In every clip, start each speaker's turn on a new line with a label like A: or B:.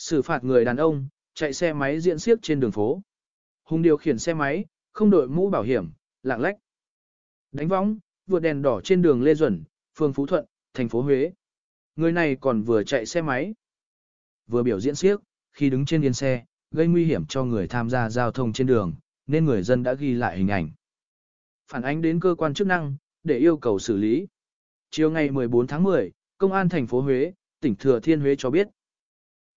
A: xử phạt người đàn ông, chạy xe máy diễn xiếc trên đường phố. Hùng điều khiển xe máy, không đội mũ bảo hiểm, lạng lách. Đánh võng, vượt đèn đỏ trên đường Lê Duẩn, phường Phú Thuận, thành phố Huế. Người này còn vừa chạy xe máy, vừa biểu diễn xiếc, khi đứng trên yên xe, gây nguy hiểm cho người tham gia giao thông trên đường, nên người dân đã ghi lại hình ảnh. Phản ánh đến cơ quan chức năng, để yêu cầu xử lý. Chiều ngày 14 tháng 10, Công an thành phố Huế, tỉnh Thừa Thiên Huế cho biết,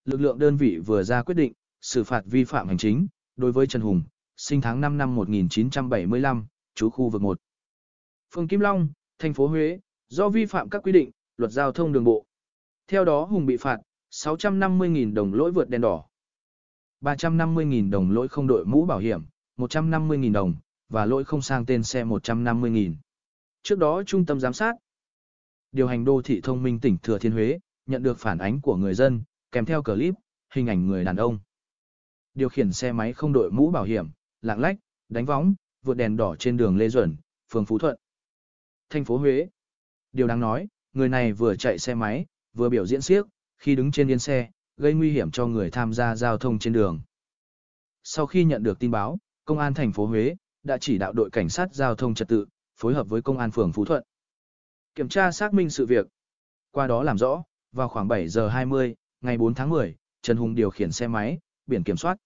A: lực lượng đơn vị vừa ra quyết định, xử phạt vi phạm hành chính, đối với Trần Hùng, sinh tháng 5 năm 1975, chú khu vực 1. Phường Kim Long, thành phố Huế, do vi phạm các quy định, luật giao thông đường bộ. Theo đó Hùng bị phạt 650.000 đồng lỗi vượt đèn đỏ, 350.000 đồng lỗi không đội mũ bảo hiểm, 150.000 đồng, và lỗi không sang tên xe 150.000. Trước đó Trung tâm Giám sát, điều hành đô thị thông minh tỉnh Thừa Thiên Huế, nhận được phản ánh của người dân, kèm theo clip, hình ảnh người đàn ông. Điều khiển xe máy không đội mũ bảo hiểm, lạng lách, đánh võng, vượt đèn đỏ trên đường Lê Duẩn, phường Phú Thuận, thành phố Huế. Điều đáng nói, người này vừa chạy xe máy, vừa biểu diễn siếc, khi đứng trên yên xe, gây nguy hiểm cho người tham gia giao thông trên đường. Sau khi nhận được tin báo, công an thành phố Huế đã chỉ đạo đội cảnh sát giao thông trật tự phối hợp với công an phường Phú Thuận kiểm tra xác minh sự việc. Qua đó làm rõ, vào khoảng 7 giờ 20, ngày 4 tháng 10, Trần Hùng điều khiển xe máy, biển kiểm soát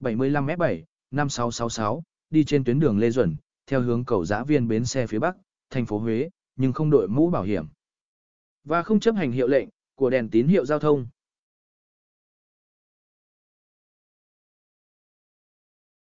A: 75F7, 5666, đi trên tuyến đường Lê Duẩn, theo hướng cầu giã viên bến xe phía Bắc, thành phố Huế, nhưng không đội mũ bảo hiểm. Và không chấp hành hiệu lệnh của đèn tín hiệu giao thông.